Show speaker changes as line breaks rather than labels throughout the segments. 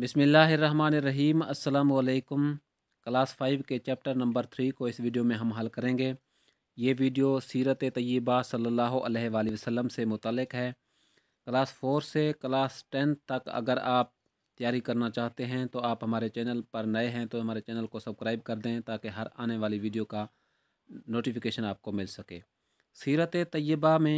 बिसमीम् अल्लाम class five के chapter number three को इस वीडियो में हम हल करेंगे ये वीडियो सीरत तय्यबा सल्लल्लाहु अलैहि वसल्लम से मुतलक है क्लास फोर से क्लास टेंथ तक अगर आप तैयारी करना चाहते हैं तो आप हमारे चैनल पर नए हैं तो हमारे चैनल को सब्सक्राइब कर दें ताकि हर आने वाली वीडियो का नोटिफिकेशन आपको मिल सके सीरत तय्यबा में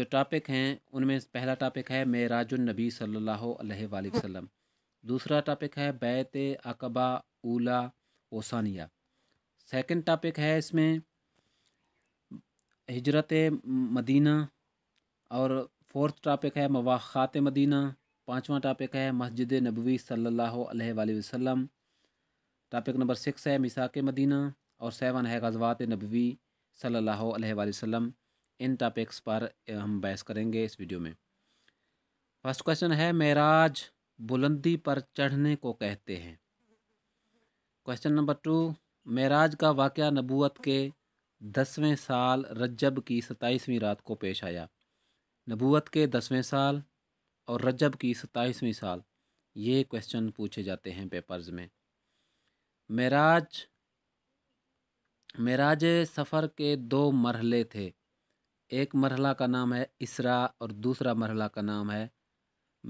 जो टॉपिक हैं उनमें पहला टॉपिक है मेराजुलनबी सल्लल्लाहु अलैहि वसल्लम दूसरा टॉपिक है बैत अकबा उला ओसानिया सेकंड टॉपिक है इसमें हजरत मदीना और फोर्थ टॉपिक है मवाख़ात मदीना पाँचवा टॉपिक है मस्जिद नबवी सल्लल्लाहु अलैहि वसल्लम टॉपिक नंबर सिक्स है मिसाक मदीना और सेवन है गजवात नबवी सल्लल्लाहु अलैहि वसल्लम इन टॉपिक्स पर हम बहस करेंगे इस वीडियो में फर्स्ट क्वेश्चन है महराज बुलंदी पर चढ़ने को कहते हैं क्वेश्चन नंबर टू मेराज का वाक़ नबूत के दसवें साल रजब की सताईसवीं रात को पेश आया नबूत के दसवें साल और रजब की सताईसवीं साल ये क्वेश्चन पूछे जाते हैं पेपर्स में मेराज मेराज सफ़र के दो मरहले थे एक मरहला का नाम है इसरा और दूसरा मरहला का नाम है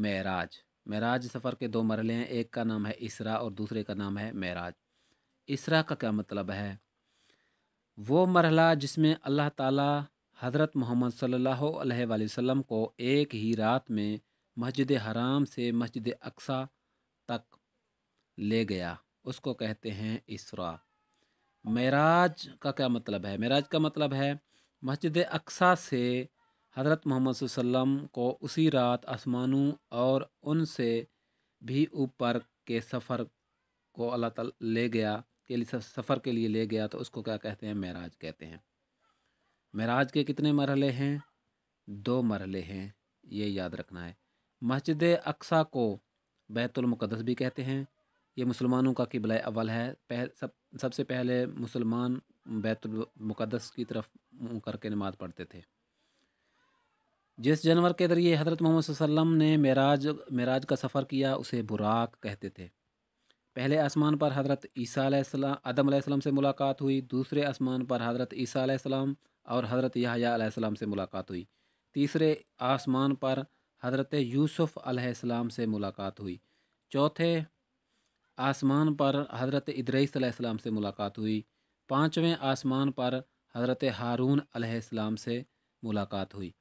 मेराज मेराज सफ़र के दो मरले हैं एक का नाम है इसरा और दूसरे का नाम है मेराज इसरा का क्या मतलब है वो मरहला जिसमें अल्लाह ताला हज़रत मोहम्मद सल्लल्लाहु अलैहि वसल्लम को एक ही रात में मस्जिद हराम से मस्जिद अक्सा तक ले गया उसको कहते हैं इसरा मेराज का क्या मतलब है मेराज का मतलब है मस्जिद अक्सा से हज़रत मोहम्मद वसल्लम को उसी रात आसमानों और उनसे भी ऊपर के सफ़र को अल्लाह ले गया के लिए सफ़र के लिए ले गया तो उसको क्या कहते हैं महराज कहते हैं महराज के कितने मरहले हैं दो मरहले हैं ये याद रखना है मस्जिद अक्सा को बैतुलमक़दस भी कहते हैं ये मुसलमानों का किबला अव्वल है पह सब सबसे पहले मुसलमान बैतुलमक़दस की तरफ मुँह करके नमाज़ पढ़ते थे जिस जानवर के ज़रिए हज़रत मोहम्मद वसल्लम ने मेराज मेराज का सफ़र किया उसे बुराक कहते थे पहले आसमान पर हज़रत ईसा आदम से मुलाकात हुई दूसरे आसमान पर हज़रत ईसा और हज़रत याहया से मुलाकात हुई तीसरे आसमान पर हज़रत यूसुफ़ से मुलाकात हुई चौथे आसमान पर हज़रत इद्रैसम से मुलाकात हुई पाँचवें आसमान पर हज़रत हारून आसमाम से मुलाकात हुई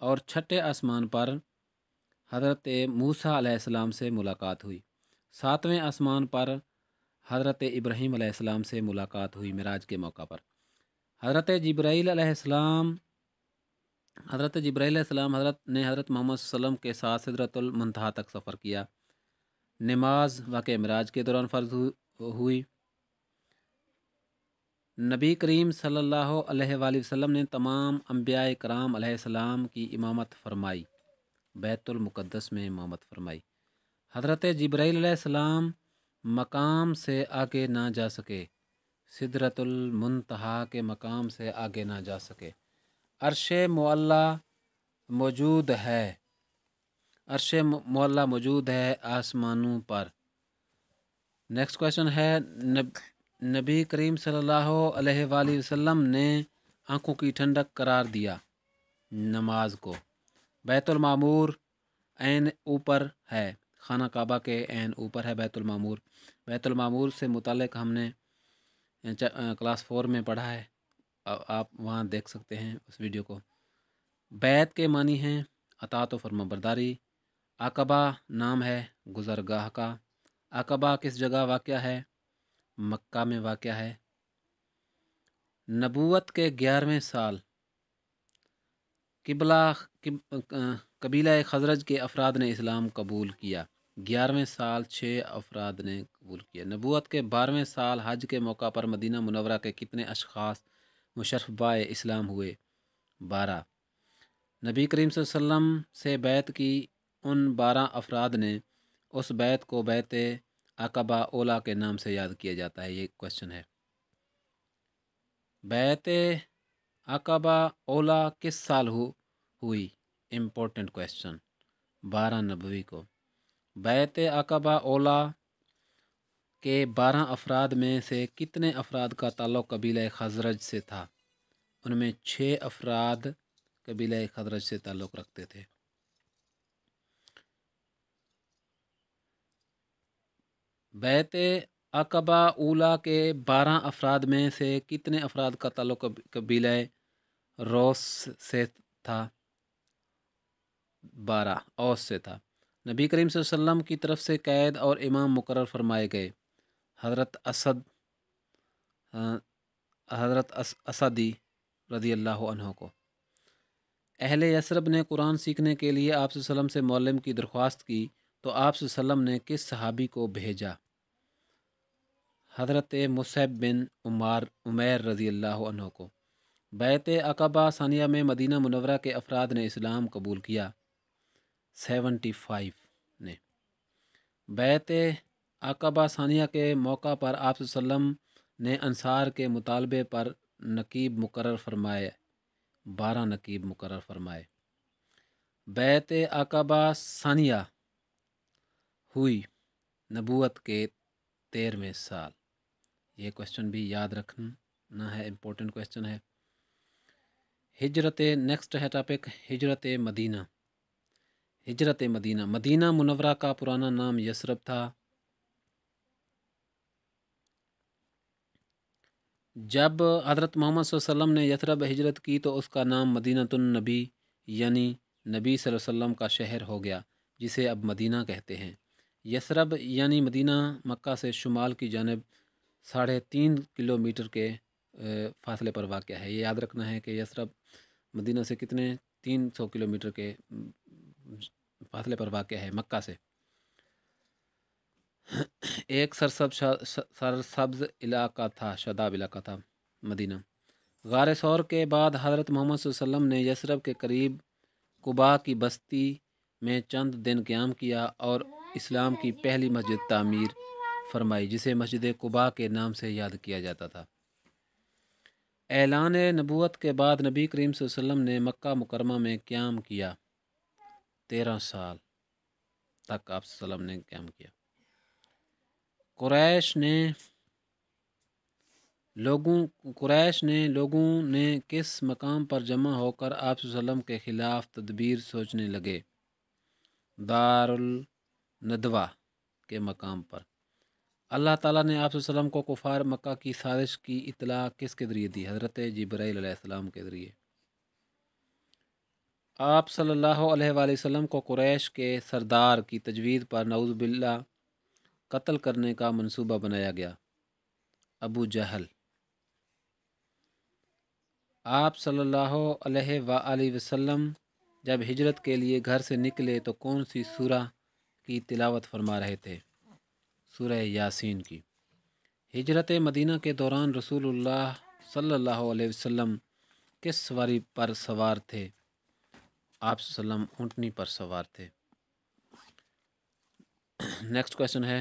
और छठे आसमान पर हज़रत मूसा अलैहिस्सलाम से मुलाकात हुई सातवें आसमान पर हज़रत इब्राहीम अलैहिस्सलाम से मुलाकात हुई मराज के मौका पर हज़रत जब्राईल हज़रत जब्राईसम हज़रत ने हज़रत मोहम्मद वसम के साथ सिदरतुलमनतहा तक सफ़र किया नमाज वाक़ मराज के दौरान फ़र्ज हुई नबी करीम सल्ला वसम ने तमाम अम्बिया कराम सलाम की इमामत फरमाई बैतुलमुक़दस में इमामत फरमाई हज़रत जब्राईसम मकाम से आगे ना जा सके सिदरतुलमतहा के मकाम से आगे ना जा सके अरश मौल्ला मौजूद है अरश मौल्ला मौजूद है आसमानों पर नेक्स्ट क्वेश्चन है नब नबी करीम सल्लल्लाहु वसल्लम ने आँखों की ठंडक करार दिया नमाज को बैतुलमामूर एन ऊपर है खाना काबा के एन ऊपर है बैतुलमामूर बैतुलमामूर से मुतल हमने क्लास फोर में पढ़ा है आप वहाँ देख सकते हैं उस वीडियो को बैत के मानी हैं अतात फर्मा बरदारी आकबा नाम है गुजरगाह का आकबा किस जगह वाक़ है मक्का में वाक़ है नबूत के ग्यारहवें साल किबला किब, कबीला खजरज के अफराद ने इस्लाम कबूल किया ग्यारहवें साल छः अफराद ने कबूल किया नबूत के बारहवें साल हज के मौका पर मदीना मुनवरा के कितने अशखास मुशरफबा इस्लाम हुए बारह नबी करीम से बैत की उन बारह अफराद ने उस बैत को बैत अकबा ओला के नाम से याद किया जाता है ये क्वेश्चन है बैत अकबा ओला किस साल हु, हुई इम्पोर्टेंट क्वेश्चन बारह नबी को बैत अकबा ओला के बारह अफराद में से कितने अफराद का ताल्लुक़ कबीला खजरज से था उनमें छः अफराद कबीला खजरज से ताल्लुक़ रखते थे बैत अकबा उला के बारह अफराद में से कितने अफराद का ताल्लुक कबीला रोस से था बारह औस से था नबी करीम वसल्लम की तरफ से कैद और इमाम मुकर फरमाए गए हज़रत असद हज़रत असदी रजी अल्लाह को अहल यसरब ने कुरान सीखने के लिए आप से मौलम की दरख्वास्त की तो आप ने किस सहाबी को भेजा हज़रत मुसैब बिन उमार उमैर रज़ी अल्लाह को बैत अकबा सानिया में मदीना मुनवरा के अफराद ने इस्लाम कबूल किया सेवेंटी फाइव ने बैत अकबा सानिया के मौका पर आप ने अनसार के मुतालबे पर नकीब मुकर फरमाए बारह नकीब मुकर फरमाए बैत अकबा सानिया हुई नबूत के तेरहवें साल ये क्वेश्चन भी याद रखना है इम्पोर्टेंट क्वेश्चन है हिजरत नेक्स्ट है टॉपिक हिजरत मदीना हिजरत मदीना मदीना मुनवरा का पुराना नाम यसरब था जब हज़रत मोहम्मद वसल्लम ने यसरब हिजरत की तो उसका नाम नबी यानी नबी वसल्लम का शहर हो गया जिसे अब मदीना कहते हैं यसरब यानी मदीना मक्का से शुमाल की जानब साढ़े तीन किलोमीटर के फासले पर वाक़ है ये याद रखना है कि यसरब मदीना से कितने तीन सौ किलोमीटर के फासले पर वाक़ है मक्का से एक सरसब सरसब्ज इलाका था शदाब इलाका था मदीना गार शौर के बाद हज़रत मोहम्मद वसल्लम ने यसरब के करीब कुबा की बस्ती में चंद दिन क्याम किया और इस्लाम की पहली मस्जिद तामीर फरमाई जिसे मस्जिद कुबा के नाम से याद किया जाता था ऐलान नबूत के बाद नबी करीम वसल्लम ने मक्का मुकरमा में क्याम किया तेरह साल तक आप सल्लम ने क्याम किया कुरैश ने लोगों कुरैश ने लोगों ने किस मकाम पर जमा होकर आप वसल्लम के ख़िलाफ़ तदबीर सोचने लगे दारुल नदवा के मकाम पर अल्लाह ताला ने आप सल्लम को कुफार मक्का की साजिश की इतला किसके ज़रिए दी हज़रत जब्राईसम के ज़रिए आप सल्लल्लाहु अलैहि को कुरैश के सरदार की तजवीज़ पर नवजबिल्ला कत्ल करने का मंसूबा बनाया गया अबू जहल आप सल्लल्लाहु अलैहि वसल्लम जब हिजरत के लिए घर से निकले तो कौन सी सूरा की तिलावत फरमा रहे थे सूर्य यासीन की हिजरत मदीना के दौरान रसूलुल्लाह सल्लल्लाहु अलैहि वसल्लम किस सवारी पर सवार थे आप ऊँटनी पर सवार थे नेक्स्ट क्वेश्चन है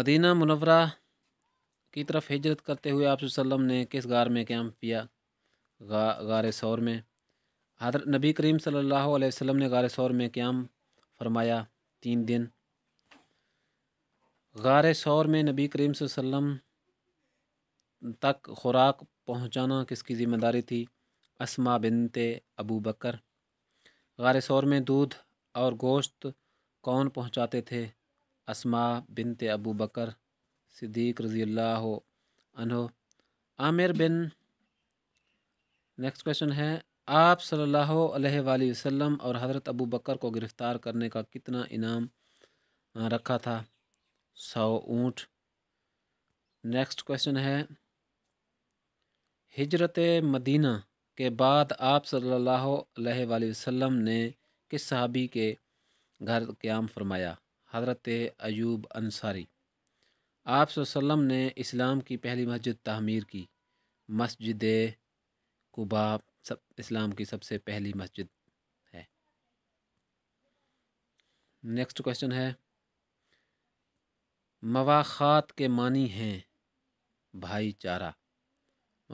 मदीना मुनवरा की तरफ हिजरत करते हुए आप ने किस गार में क्याम किया गार सौर में हजरत नबी करीम सल्लल्लाहु अलैहि वसल्लम ने गार सौर में क्याम फरमाया तीन दिन गार शौर में नबी करीम वसल्लम तक खुराक पहुंचाना किसकी ज़िम्मेदारी थी असमा बिनते अबू बकर गार सौर में दूध और गोश्त कौन पहुंचाते थे असमा बिनते अबू बकर सिद्दीक रज़ी आमिर बिन नेक्स्ट क्वेश्चन है आप सल्लल्लाहु अलैहि वसल्लम और हज़रत अबू बकर को गिरफ़्तार करने का कितना इनाम रखा था सौ ऊँट नेक्स्ट क्वेश्चन है हिजरत मदीना के बाद आप सल्लल्लाहु अलैहि वसल्लम ने किस सहाबी के घर क्याम फरमाया हज़रत अयूब अंसारी आप ने इस्लाम की पहली मस्जिद तहमीर की मस्जिद कुबा सब इस्लाम की सबसे पहली मस्जिद है नेक्स्ट क्वेश्चन है मवाखात के मानी हैं भाईचारा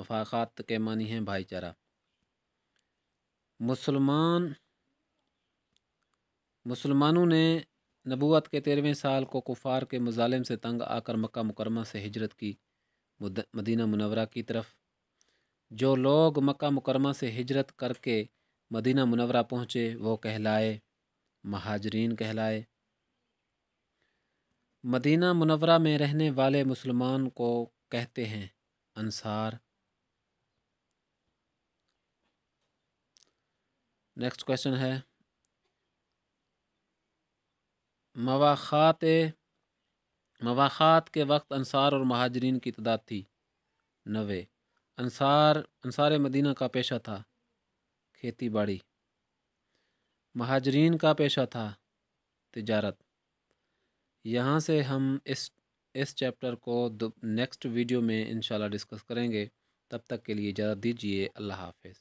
मफाखात के मानी हैं भाईचारा मुसलमान मुसलमानों ने नबूत के तेरहवें साल को कुफार के मुजालिम से तंग आकर मक्का मुकरमा से हिजरत की मदीना मुनवरा की तरफ जो लोग मक्का मुकरमा से हिजरत करके मदीना मुनवरा पहुँचे वो कहलाए महाजरीन कहलाए मदीना मुनवरा में रहने वाले मुसलमान को कहते हैं अनसार नेक्स्ट क्वेश्चन है मवाखात मवाखात के वक्त अनसार और महाजरीन की तादाद थी नवे अंसार अंसार मदीना का पेशा था खेती बाड़ी महाजरीन का पेशा था तिजारत यहाँ से हम इस इस चैप्टर को नेक्स्ट वीडियो में इंशाल्लाह डिस्कस करेंगे तब तक के लिए इजाज़त दीजिए अल्लाह हाफिज़